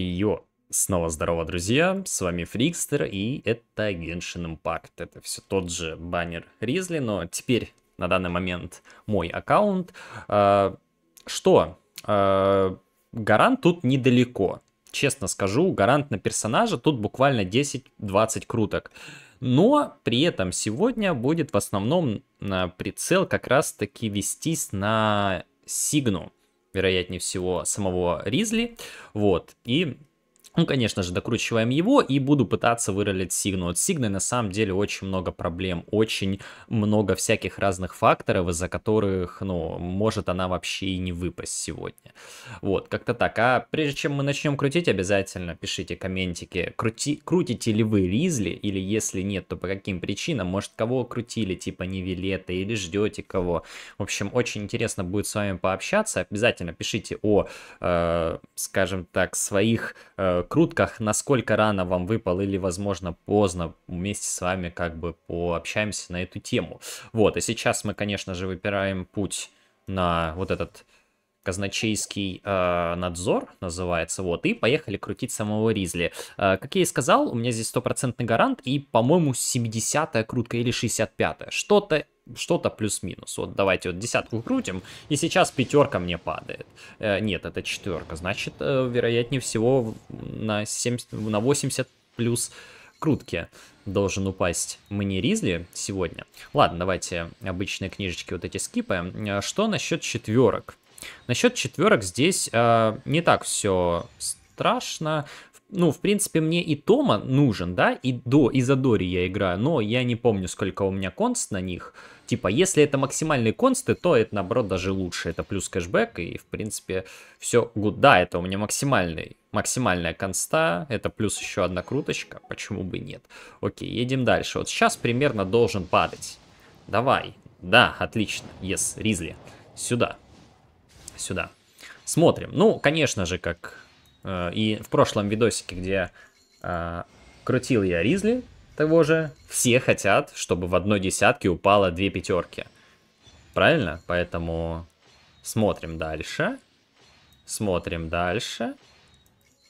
Йо, снова здорово, друзья, с вами Фрикстер, и это Genshin Impact. Это все тот же баннер Ризли, но теперь, на данный момент, мой аккаунт. А, что? А, гарант тут недалеко. Честно скажу, гарант на персонажа тут буквально 10-20 круток. Но при этом сегодня будет в основном прицел как раз-таки вестись на Сигну вероятнее всего, самого Ризли. Вот. И ну, конечно же, докручиваем его и буду пытаться выролить Сигну. От Сигны на самом деле очень много проблем, очень много всяких разных факторов, из-за которых, ну, может она вообще и не выпасть сегодня. Вот, как-то так. А прежде чем мы начнем крутить, обязательно пишите комментики, крути, крутите ли вы Ризли, или если нет, то по каким причинам, может, кого крутили, типа Невилета, или ждете кого. В общем, очень интересно будет с вами пообщаться. Обязательно пишите о, э, скажем так, своих э, крутках, насколько рано вам выпал или, возможно, поздно, вместе с вами как бы пообщаемся на эту тему. Вот, и сейчас мы, конечно же, выбираем путь на вот этот казначейский э, надзор называется, вот, и поехали крутить самого Ризли. Э, как я и сказал, у меня здесь стопроцентный гарант и, по-моему, 70-я крутка или 65-я, что-то что-то плюс-минус. Вот давайте вот десятку крутим, и сейчас пятерка мне падает. Э, нет, это четверка, значит, э, вероятнее всего на, 70, на 80 плюс крутки должен упасть мне Ризли сегодня. Ладно, давайте обычные книжечки вот эти скипаем. Э, что насчет четверок? Насчет четверок здесь э, не так все страшно ну, в принципе, мне и Тома нужен, да, и до, и за Дори я играю, но я не помню, сколько у меня конст на них. Типа, если это максимальные консты, то это, наоборот, даже лучше. Это плюс кэшбэк, и, в принципе, все гуд. Да, это у меня максимальный, максимальная конста, это плюс еще одна круточка, почему бы нет. Окей, едем дальше. Вот сейчас примерно должен падать. Давай. Да, отлично. Yes, Ризли. Сюда. Сюда. Смотрим. Ну, конечно же, как Э, и в прошлом видосике, где э, крутил я Ризли того же, все хотят, чтобы в одной десятке упало две пятерки. Правильно? Поэтому смотрим дальше. Смотрим дальше.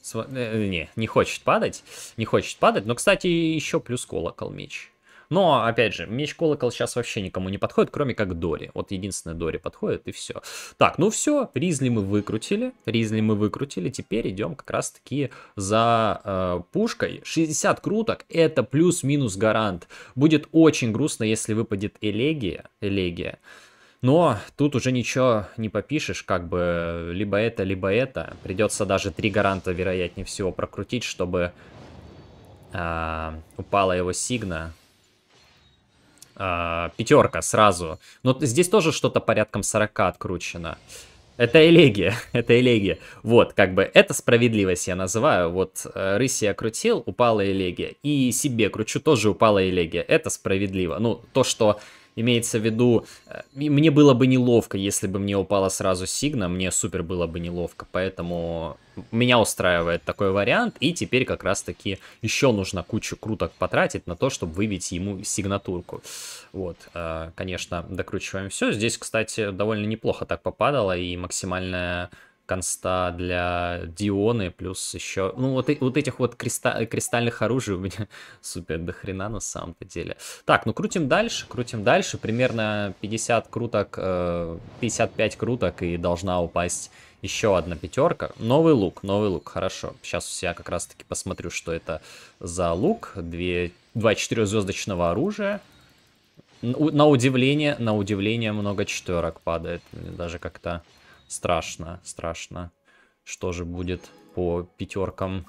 Сво... Э, не, не хочет падать. Не хочет падать. Но, кстати, еще плюс колокол меч. Но, опять же, меч-колокол сейчас вообще никому не подходит, кроме как Дори. Вот единственное Дори подходит, и все. Так, ну все, Ризли мы выкрутили. Ризли мы выкрутили. Теперь идем как раз-таки за э, пушкой. 60 круток, это плюс-минус гарант. Будет очень грустно, если выпадет Элегия. Элегия. Но тут уже ничего не попишешь, как бы либо это, либо это. Придется даже три гаранта, вероятнее всего, прокрутить, чтобы э, упала его сигна. А, пятерка сразу. Но здесь тоже что-то порядком 40 откручено. Это элегия, это элегия. Вот, как бы, это справедливость я называю. Вот, э, рысь я крутил, упала элегия. И себе кручу, тоже упала элегия. Это справедливо. Ну, то, что имеется в виду, э, мне было бы неловко, если бы мне упала сразу Сигна, мне супер было бы неловко, поэтому меня устраивает такой вариант, и теперь как раз-таки еще нужно кучу круток потратить на то, чтобы выбить ему сигнатурку. Вот, э, конечно, докручиваем все. Здесь, кстати, довольно неплохо так попадало, и максимальная конста для Дионы, плюс еще... Ну, вот, и, вот этих вот криста... кристальных оружий у меня супер до хрена на самом-то деле. Так, ну крутим дальше, крутим дальше. Примерно 50 круток, э, 55 круток и должна упасть еще одна пятерка. Новый лук, новый лук, хорошо. Сейчас я как раз-таки посмотрю, что это за лук. Две... Два звездочного оружия. На удивление, на удивление много четверок падает. Даже как-то Страшно, страшно. Что же будет по пятеркам?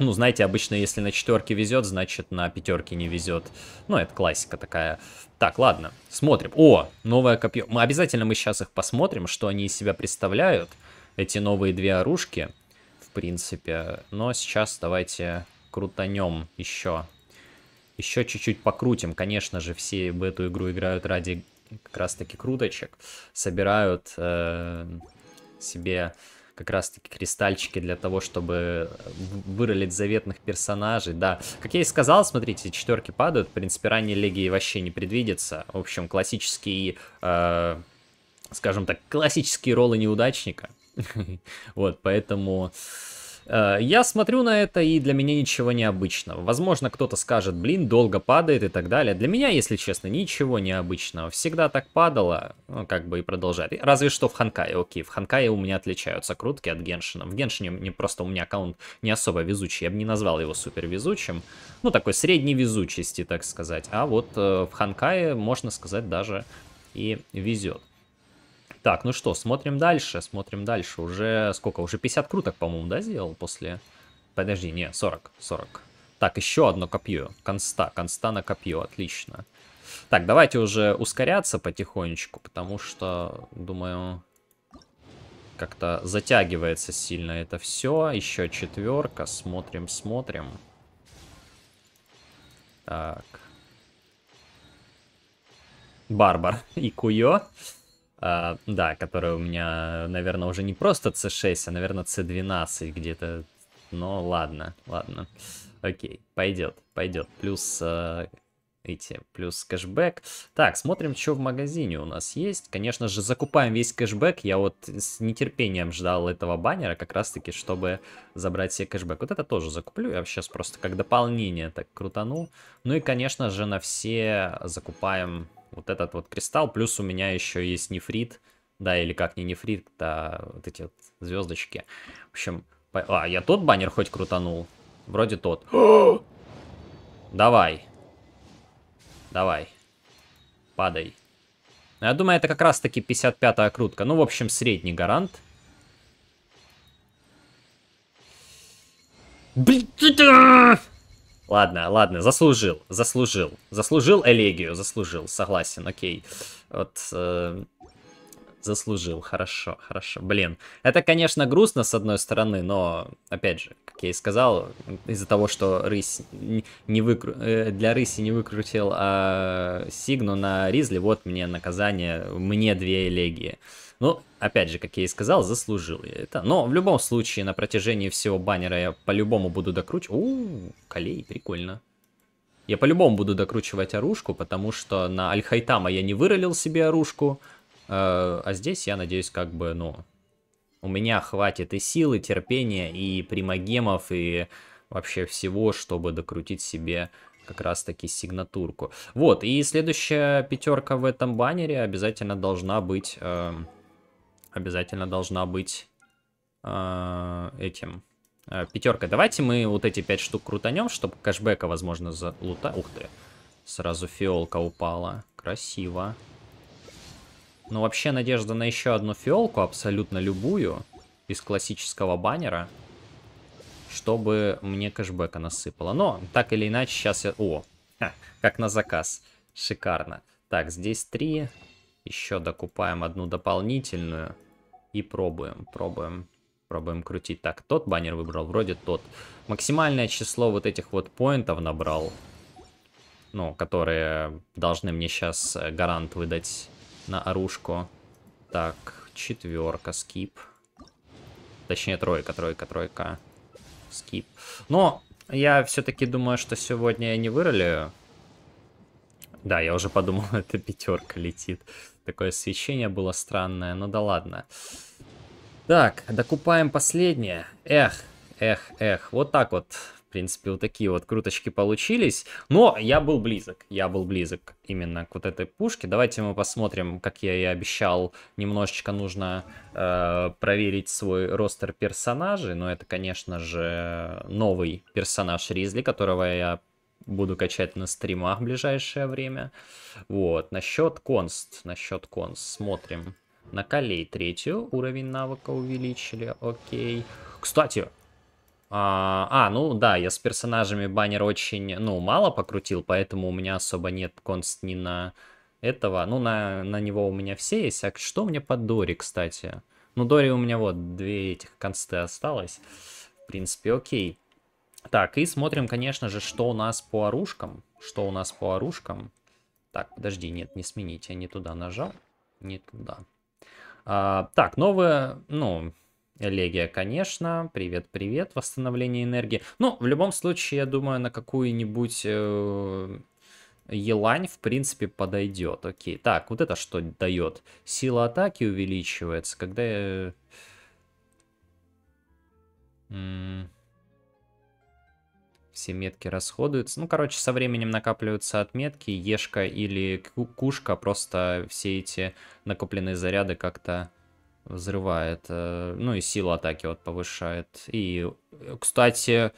Ну, знаете, обычно если на четверке везет, значит на пятерке не везет. Ну, это классика такая. Так, ладно, смотрим. О, новое копье. Мы обязательно мы сейчас их посмотрим, что они из себя представляют. Эти новые две оружки, в принципе. Но сейчас давайте крутанем еще. Еще чуть-чуть покрутим. Конечно же, все в эту игру играют ради как раз-таки круточек, собирают э, себе как раз-таки кристальчики для того, чтобы э, выролить заветных персонажей, да. Как я и сказал, смотрите, четверки падают, в принципе, ранее леги вообще не предвидится. В общем, классические, э, скажем так, классические роллы неудачника. Вот, поэтому... Э, я смотрю на это, и для меня ничего необычного. Возможно, кто-то скажет, блин, долго падает и так далее. Для меня, если честно, ничего необычного. Всегда так падало, ну, как бы и продолжает. Разве что в Ханкае, окей. В Ханкае у меня отличаются крутки от Геншина. В Геншине мне просто у меня аккаунт не особо везучий. Я бы не назвал его супер везучим. Ну, такой средней везучести, так сказать. А вот э, в Ханкае, можно сказать, даже и везет. Так, ну что, смотрим дальше, смотрим дальше. Уже сколько? Уже 50 круток, по-моему, да, сделал после... Подожди, не, 40, 40. Так, еще одно копье. Конста, конста на копье, отлично. Так, давайте уже ускоряться потихонечку, потому что, думаю, как-то затягивается сильно это все. Еще четверка, смотрим, смотрим. Так. Барбар и Куё. А, да, которая у меня, наверное, уже не просто c6, а, наверное, c12 где-то. Но ладно, ладно. Окей, пойдет, пойдет. Плюс uh, эти, плюс кэшбэк. Так, смотрим, что в магазине у нас есть. Конечно же, закупаем весь кэшбэк. Я вот с нетерпением ждал этого баннера, как раз-таки, чтобы забрать все кэшбэк. Вот это тоже закуплю. Я сейчас просто как дополнение так крутану. Ну и, конечно же, на все закупаем вот этот вот кристалл, плюс у меня еще есть нефрит, да, или как не нефрит, а вот эти вот звездочки. В общем, по... а, я тот баннер хоть крутанул? Вроде тот. Давай. Давай. Падай. Ну, я думаю, это как раз-таки 55-я окрутка. Ну, в общем, средний гарант. Блин, Ладно, ладно, заслужил, заслужил. Заслужил элегию, заслужил, согласен, окей. Вот... Э... Заслужил, хорошо, хорошо. Блин, это, конечно, грустно с одной стороны, но, опять же, как я и сказал, из-за того, что рысь не выкру... Э, для рыси не выкрутил а сигну на Ризли, вот мне наказание, мне две элегии. Ну, опять же, как я и сказал, заслужил я это. Но в любом случае, на протяжении всего баннера я по-любому буду докручивать. У, колей, прикольно. Я по-любому буду докручивать оружку, потому что на Альхайтама я не выролил себе оружку. Э, а здесь, я надеюсь, как бы, ну, у меня хватит и силы, и терпения, и примагемов, и вообще всего, чтобы докрутить себе как раз таки сигнатурку. Вот, и следующая пятерка в этом баннере обязательно должна быть... Э, обязательно должна быть э, этим... Э, пятерка. Давайте мы вот эти пять штук крутанем, чтобы кэшбэка, возможно, за лута... Ух ты! Сразу фиолка упала. Красиво. Красиво. Но вообще надежда на еще одну фиолку, абсолютно любую, из классического баннера, чтобы мне кэшбэка насыпало. Но, так или иначе, сейчас я... О, ха, как на заказ. Шикарно. Так, здесь три. Еще докупаем одну дополнительную. И пробуем, пробуем. Пробуем крутить. Так, тот баннер выбрал, вроде тот. Максимальное число вот этих вот поинтов набрал. Ну, которые должны мне сейчас э, гарант выдать на оружку. Так, четверка, скип. Точнее, тройка, тройка, тройка. Скип. Но я все-таки думаю, что сегодня я не выролею. Да, я уже подумал, это пятерка летит. Такое свечение было странное, но ну да ладно. Так, докупаем последнее. Эх, эх, эх. Вот так вот в принципе, вот такие вот круточки получились. Но я был близок, я был близок именно к вот этой пушке. Давайте мы посмотрим, как я и обещал, немножечко нужно э, проверить свой ростер персонажей. Но это, конечно же, новый персонаж Ризли, которого я буду качать на стримах в ближайшее время. Вот, насчет конст, насчет конст, смотрим. На колей третью уровень навыка увеличили, окей. Кстати, а, а, ну да, я с персонажами баннер очень, ну, мало покрутил, поэтому у меня особо нет конст ни на этого. Ну, на, на него у меня все есть. А что мне по Дори, кстати? Ну, Дори у меня вот две этих консты осталось. В принципе, окей. Так, и смотрим, конечно же, что у нас по оружкам. Что у нас по оружкам. Так, подожди, нет, не сменить. Я не туда нажал. Не туда. А, так, новое, ну, Легия, конечно. Привет, привет. Восстановление энергии. Ну, в любом случае, я думаю, на какую-нибудь э, елань, в принципе, подойдет. Окей. Так, вот это что дает? Сила атаки увеличивается, когда я... все метки расходуются. Ну, короче, со временем накапливаются отметки. Ешка или кушка, просто все эти накопленные заряды как-то взрывает. Э, ну и сила атаки вот повышает. И, э, кстати,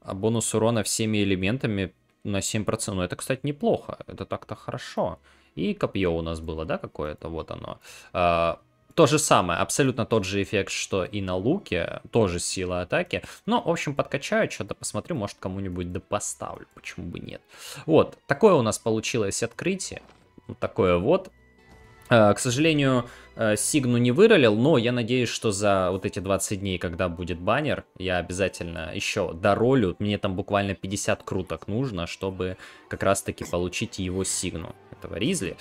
а бонус урона всеми элементами на 7%. Но ну, это, кстати, неплохо. Это так-то хорошо. И копье у нас было, да, какое-то? Вот оно. А, то же самое, абсолютно тот же эффект, что и на луке, тоже сила атаки. Но, в общем, подкачаю, что-то посмотрю, может, кому-нибудь допоставлю. почему бы нет. Вот, такое у нас получилось открытие. Вот такое вот. Э, к сожалению, э, Сигну не выролил, но я надеюсь, что за вот эти 20 дней, когда будет баннер, я обязательно еще доролю. Мне там буквально 50 круток нужно, чтобы как раз-таки получить его Сигну, этого Ризли.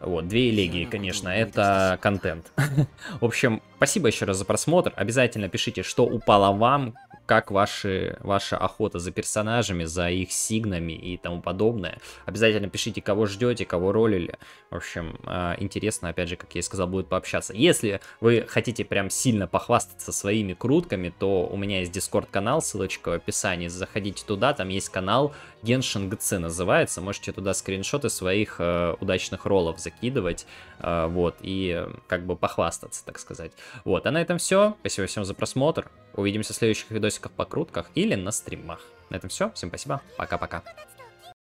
Вот, две элегии, конечно, это контент. В общем, спасибо еще раз за просмотр. Обязательно пишите, что упало вам, как ваши, ваша охота за персонажами, за их сигнами и тому подобное. Обязательно пишите, кого ждете, кого ролили. В общем, а, интересно, опять же, как я и сказал, будет пообщаться. Если вы хотите прям сильно похвастаться своими крутками, то у меня есть дискорд-канал, ссылочка в описании. Заходите туда, там есть канал Genshin GC называется. Можете туда скриншоты своих э, удачных роллов закидывать, э, вот, и э, как бы похвастаться, так сказать. Вот, а на этом все. Спасибо всем за просмотр. Увидимся в следующих видосиках по крутках или на стримах. На этом все. Всем спасибо. Пока-пока.